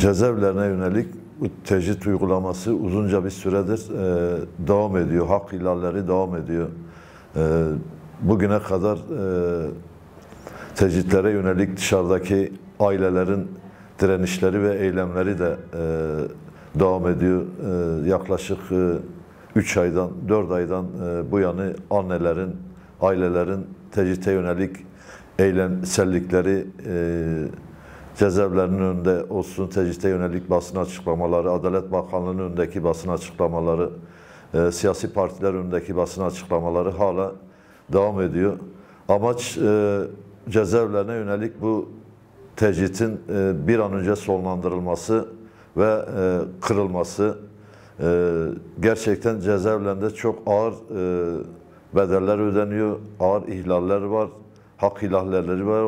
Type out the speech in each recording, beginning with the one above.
cezaevlerine yönelik tecrit uygulaması uzunca bir süredir e, devam ediyor. Hak ihlalleri devam ediyor. E, bugüne kadar e, tecritlere yönelik dışarıdaki ailelerin direnişleri ve eylemleri de e, devam ediyor. E, yaklaşık e, aydan, 4 aydan e, bu yanı annelerin, ailelerin tecrite yönelik eylemsellikleri e, cezaevlerinin önünde olsun, tecrüte yönelik basın açıklamaları, Adalet Bakanlığı'nın önündeki basın açıklamaları, e, siyasi partiler önündeki basın açıklamaları hala devam ediyor. Amaç e, cezaevlerine yönelik bu tecritin e, bir an önce sonlandırılması ve e, kırılması. E, gerçekten cezaevlerinde çok ağır e, bedeller ödeniyor, ağır ihlaller var, hak ihlalleri var,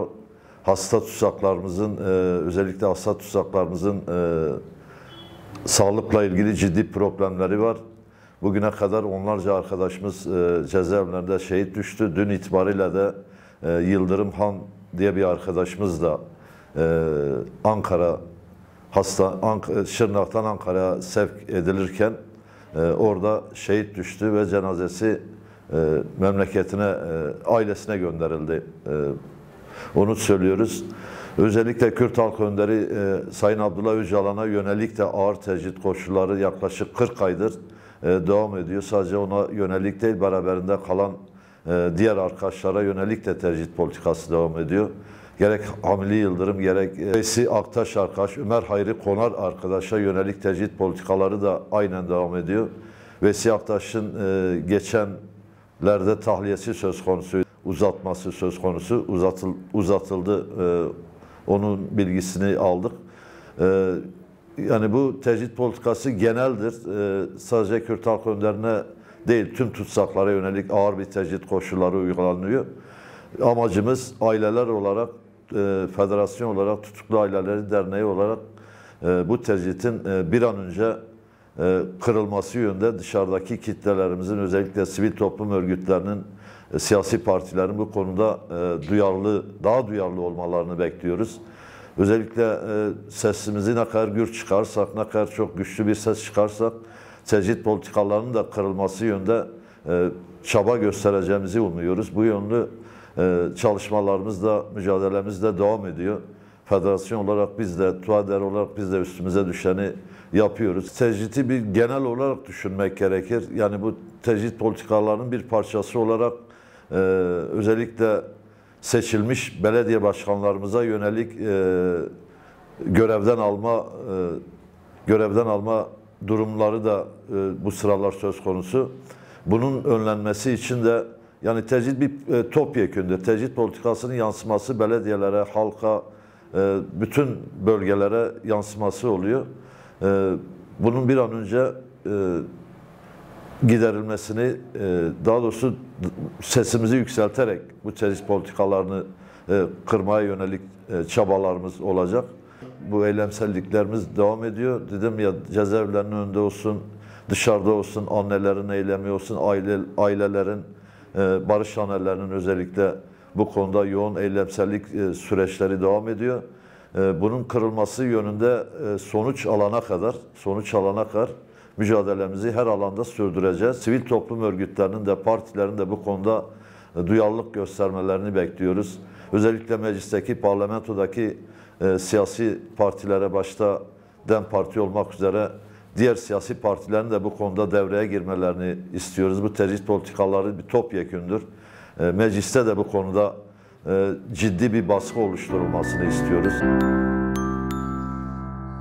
hasta tutsaklarımızın e, özellikle hasta tutsaklarımızın e, sağlıkla ilgili ciddi problemleri var. Bugüne kadar onlarca arkadaşımız e, cezaevlerinde şehit düştü. Dün itibariyle de e, Yıldırım Han diye bir arkadaşımız da e, Ankara hasta Ank Şırnak'tan Ankara'ya sevk edilirken e, orada şehit düştü ve cenazesi e, memleketine, e, ailesine gönderildi. E, onu söylüyoruz. Özellikle Kürt Halk Önderi e, Sayın Abdullah Öcalan'a yönelik de ağır tecrit koşulları yaklaşık 40 aydır e, devam ediyor. Sadece ona yönelik değil, beraberinde kalan e, diğer arkadaşlara yönelik de tecrit politikası devam ediyor. Gerek Hamili Yıldırım, gerek Veysi Aktaş arkadaş, Ömer Hayri Konar arkadaşa yönelik tecrit politikaları da aynen devam ediyor. Vesi Aktaş'ın e, geçenlerde tahliyesi söz konusuydu uzatması söz konusu. Uzatıl, uzatıldı. E, onun bilgisini aldık. E, yani bu tecrit politikası geneldir. E, sadece Kürt halk önderine değil, tüm tutsaklara yönelik ağır bir tecrit koşulları uygulanıyor. Amacımız aileler olarak, e, federasyon olarak, tutuklu aileleri derneği olarak e, bu tecritin e, bir an önce e, kırılması yönünde dışarıdaki kitlelerimizin özellikle sivil toplum örgütlerinin siyasi partilerin bu konuda e, duyarlı, daha duyarlı olmalarını bekliyoruz. Özellikle e, sesimizi ne kadar gür çıkarsak, ne kadar çok güçlü bir ses çıkarsak, tecrit politikalarının da kırılması yönde e, çaba göstereceğimizi umuyoruz. Bu yönlü çalışmalarımız da, mücadelemiz de devam ediyor. Federasyon olarak biz de, TUADER olarak biz de üstümüze düşeni yapıyoruz. Tecriti bir genel olarak düşünmek gerekir. Yani bu tecrit politikalarının bir parçası olarak e, özellikle seçilmiş belediye başkanlarımıza yönelik e, görevden alma e, görevden alma durumları da e, bu sıralar söz konusu. Bunun önlenmesi için de yani tecrit bir e, topyekünde tecrit politikasının yansıması belediyelere, halka, e, bütün bölgelere yansıması oluyor. E, bunun bir an önce e, giderilmesini e, daha doğrusu sesimizi yükselterek bu çeliz politikalarını e, kırmaya yönelik e, çabalarımız olacak. Bu eylemselliklerimiz devam ediyor. Dedim ya cezaevlerinin önünde olsun, dışarıda olsun, annelerin eylemi olsun, aile, ailelerin, barış hanelerinin özellikle bu konuda yoğun eylemsellik süreçleri devam ediyor. Bunun kırılması yönünde sonuç alana kadar, sonuç alana kadar mücadelemizi her alanda sürdüreceğiz. Sivil toplum örgütlerinin de partilerin de bu konuda e, duyarlılık göstermelerini bekliyoruz. Özellikle meclisteki, parlamentodaki e, siyasi partilere başta DEM Parti olmak üzere diğer siyasi partilerin de bu konuda devreye girmelerini istiyoruz. Bu tercih politikaları bir topyekündür. E, mecliste de bu konuda e, ciddi bir baskı oluşturulmasını istiyoruz.